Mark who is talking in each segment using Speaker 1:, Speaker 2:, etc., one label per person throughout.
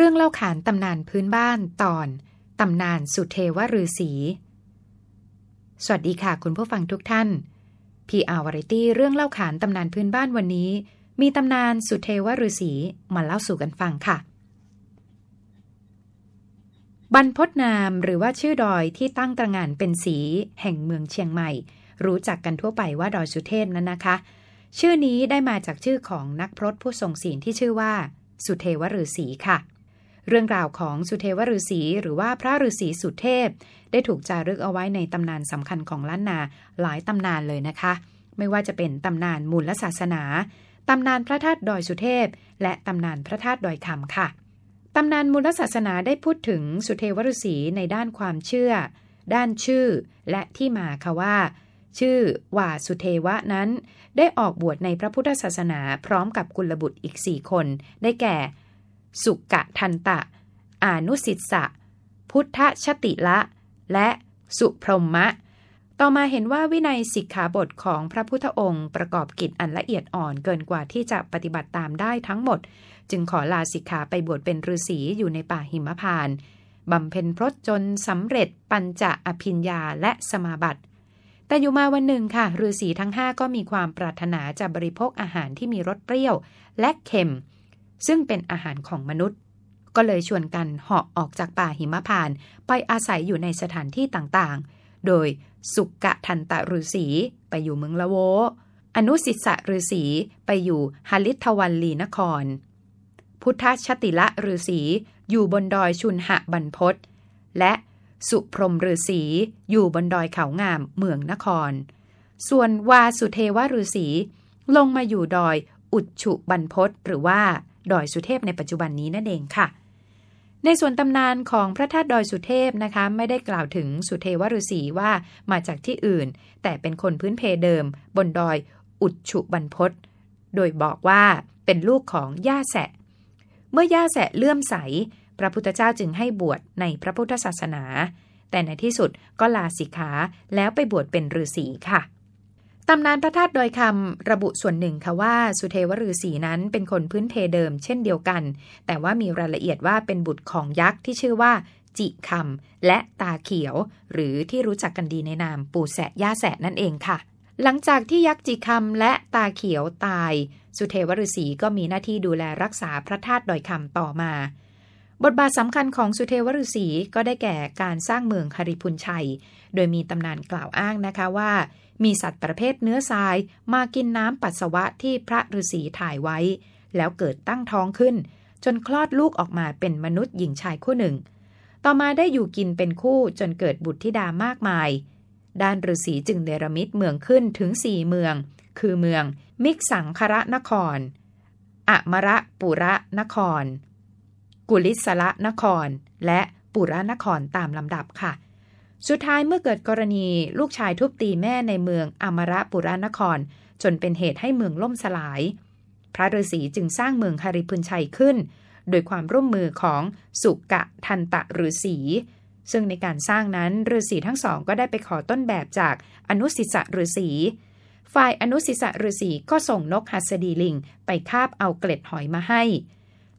Speaker 1: รื่องเล่าขานตำนานพื้นบ้านตอนตำนานสุเทวฤาษีสวัสดีค่ะคุณผู้ฟังทุกท่าน พีอาร์วาริตี้เรื่องเล่าขานตำนานพื้นบ้านวันนี้ มีตำนานสุเทวฤาษีมาเล่าสู่กันฟังค่ะ บรรพศนามหรือว่าชื่อดอยที่ตั้งตระงานเป็นสี แห่งเมืองเชียงใหม่ รู้จักกันทั่วไปว่าดอยสุเทพนั้นนะคะ ชื่อนี้ได้มาจากชื่อของนักพรตผู้ทรงศีลที่ชื่อว่า สุเทวฤาษีค่ะเรื่องราวของสุเทวฤาษีหรือว่าพระฤาษีสุเทพ ได้ถูกจารึกเอาไว้ในตำนานสำคัญของล้านนาหลายตำนานเลยนะคะ ไม่ว่าจะเป็นตำนานมูลและศาสนาตำนานพระธาตุดอยสุเทพ และตำนานพระธาตุดอยคำค่ะตำนานมูลลศาสนาได้พูดถึงสุเทวฤาษีในด้านความเชื่อ ด้านชื่อและที่มาค่ะว่า ชื่อว่าสุเทวะนั้น ได้ออกบวชในพระพุทธศาสนา พร้อมกับกุลบุตรอีกสี่คน ได้แก่สุกะทันตะ อานุสิตสะพุทธชติละ และสุพรหมะ ต่อมาเห็นว่าวินัยสิกขาบทของพระพุทธองค์ประกอบกิจอันละเอียดอ่อนเกินกว่าที่จะปฏิบัติตามได้ทั้งหมด จึงขอลาสิกขาไปบวชเป็นฤาษีอยู่ในป่าหิมพานต์บำเพ็ญพรตจนสำเร็จปัญจะอภิญญา และสมาบัติ แต่อยู่มาวันหนึ่งค่ะฤาษีทั้ง5ก็มีความปรารถนาจะบริโภคอาหารที่มีรสเปรี้ยวและเค็มซึ่งเป็นอาหารของมนุษย์ ก็เลยชวนกันเหาะออกจากป่าหิมพานไปอาศัยอยู่ในสถานที่ต่างๆ โดยสุกะทันตะฤาษีไปอยู่เมืองละโว อนุสิสะฤาษีไปอยู่ฮาลิทวันลีนคร พุทธชติละฤาษีอยู่บนดอยชุนหะบรรพศและสุพรมฤาษีอยู่บนดอยเขางามเมืองนคร ส่วนวาสุเทวฤาษีลงมาอยู่ดอยอุดฉุบรรพศหรือว่าดอยสุเทพในปัจจุบันนี้นั่นเองค่ะ ในส่วนตำนานของพระธาตุดอยสุเทพนะคะไม่ได้กล่าวถึงสุเทวฤษีว่ามาจากที่อื่น แต่เป็นคนพื้นเพเดิม บนดอยอุดฉุบรรพศโดยบอกว่าเป็นลูกของย่าแสะ เมื่อย่าแสะเลื่อมใส พระพุทธเจ้าจึงให้บวชในพระพุทธศาสนา แต่ในที่สุดก็ลาสิกขาแล้วไปบวชเป็นฤาษีค่ะตำนานพระธาตุดอยคำระบุส่วนหนึ่งค่ะว่าสุเทวฤศษีนั้นเป็นคนพื้นเทเดิมเช่นเดียวกันแต่ว่ามีรายละเอียดว่าเป็นบุตรของยักษ์ที่ชื่อว่าจิคำและตาเขียวหรือที่รู้จักกันดีในนามปู่แสะย่าแสะนั่นเองค่ะหลังจากที่ยักษ์จิคำและตาเขียวตายสุเทวฤศษีก็มีหน้าที่ดูแลรักษาพระธาตุดอยคำต่อมาบทบาทสำคัญของสุเทวฤษีก็ได้แก่การสร้างเมืองคาริพุนชัย โดยมีตำนานกล่าวอ้างนะคะว่า มีสัตว์ประเภทเนื้อทราย มากินน้ำปัสสาวะที่พระฤษีถ่ายไว้ แล้วเกิดตั้งท้องขึ้น จนคลอดลูกออกมาเป็นมนุษย์หญิงชายคู่หนึ่ง ต่อมาได้อยู่กินเป็นคู่จนเกิดบุตรธิดามากมาย ด้านฤษีจึงเนรมิตเมืองขึ้นถึงสี่เมือง คือเมือง มิกสังคระนครอมระปุระนครกุลิสละนครและปุรานครตามลำดับค่ะ สุดท้ายเมื่อเกิดกรณีลูกชายทุบตีแม่ในเมืองอมระปุรานครจนเป็นเหตุให้เมืองล่มสลาย พระฤาษีจึงสร้างเมืองาริพุนชัยขึ้น โดยความร่วมมือของสุกะทันตะฤาษี ซึ่งในการสร้างนั้นฤาษีทั้งสองก็ได้ไปขอต้นแบบจากอนุสิสะฤาษี ฝ่ายอนุสิสะฤาษีก็ส่งนกหัสดีลิงไปคาบเอาเกล็ดหอยมาให้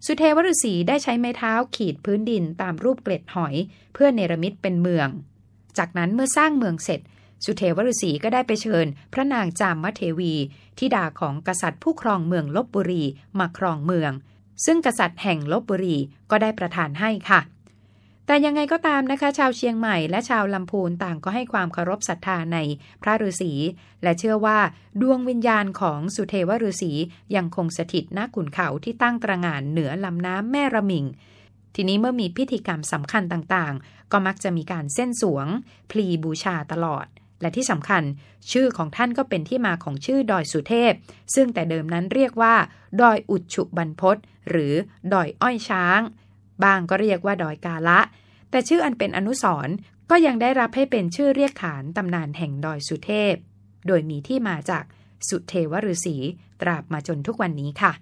Speaker 1: สุเทวฤษีได้ใช้ไม้เท้าขีดพื้นดินตามรูปเกล็ดหอย เพื่อเนรมิตเป็นเมือง จากนั้นเมื่อสร้างเมืองเสร็จสุเทวฤษีก็ได้ไปเชิญ พระนางจามมเทวีทิดาของกษัตริย์ผู้ครองเมืองลบบุรีมาครองเมือง ซึ่งกษัตริย์แห่งลบบุรีก็ได้ประทานให้ค่ะแต่ยังไงก็ตามนะคะชาวเชียงใหม่และชาวลำพูนต่างก็ให้ความเคารพศรัทธาในพระฤาษี และเชื่อว่า ดวงวิญญาณของสุเทวฤาษียังคงสถิตณขุนเขาที่ตั้งตระงานเหนือลำน้ำแม่ระมิงทีนี้เมื่อมีพิธีกรรมสำคัญต่างๆ ก็มักจะมีการเส้นสวงพลีบูชาตลอด และที่สำคัญ ชื่อของท่านก็เป็นที่มาของชื่อดอยสุเทพ ซึ่งแต่เดิมนั้นเรียกว่า ดอยอุดฉุบันพศหรือดอยอ้อยช้างบางก็เรียกว่าดอยกาละ แต่ชื่ออันเป็นอนุสรณ์ก็ยังได้รับให้เป็นชื่อเรียกขานตำนานแห่งดอยสุเทพ โดยมีที่มาจาก สุเทวฤาษีตราบมาจนทุกวันนี้ค่ะ